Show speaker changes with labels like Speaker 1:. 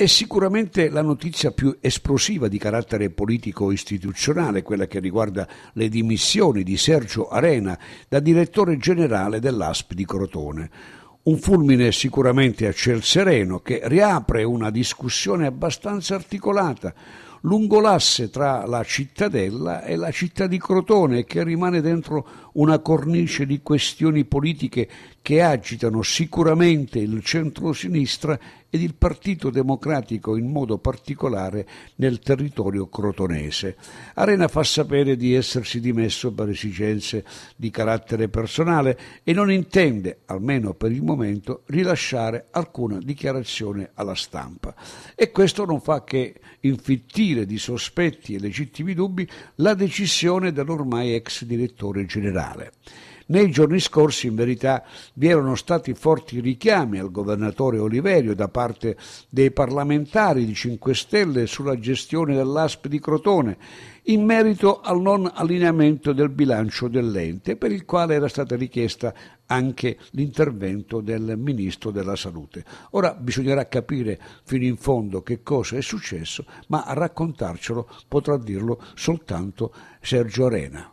Speaker 1: È sicuramente la notizia più esplosiva di carattere politico-istituzionale, quella che riguarda le dimissioni di Sergio Arena da direttore generale dell'ASP di Crotone. Un fulmine sicuramente a ciel sereno che riapre una discussione abbastanza articolata lungo l'asse tra la cittadella e la città di Crotone che rimane dentro una cornice di questioni politiche che agitano sicuramente il centro-sinistra ed il Partito Democratico in modo particolare nel territorio crotonese. Arena fa sapere di essersi dimesso per esigenze di carattere personale e non intende, almeno per il momento, rilasciare alcuna dichiarazione alla stampa. E questo non fa che infittire risarcire di sospetti e legittimi dubbi la decisione dell'ormai ex direttore generale. Nei giorni scorsi, in verità, vi erano stati forti richiami al governatore Oliverio da parte dei parlamentari di 5 Stelle sulla gestione dell'ASP di Crotone in merito al non allineamento del bilancio dell'ente, per il quale era stata richiesta anche l'intervento del Ministro della Salute. Ora bisognerà capire fino in fondo che cosa è successo, ma a raccontarcelo potrà dirlo soltanto Sergio Arena.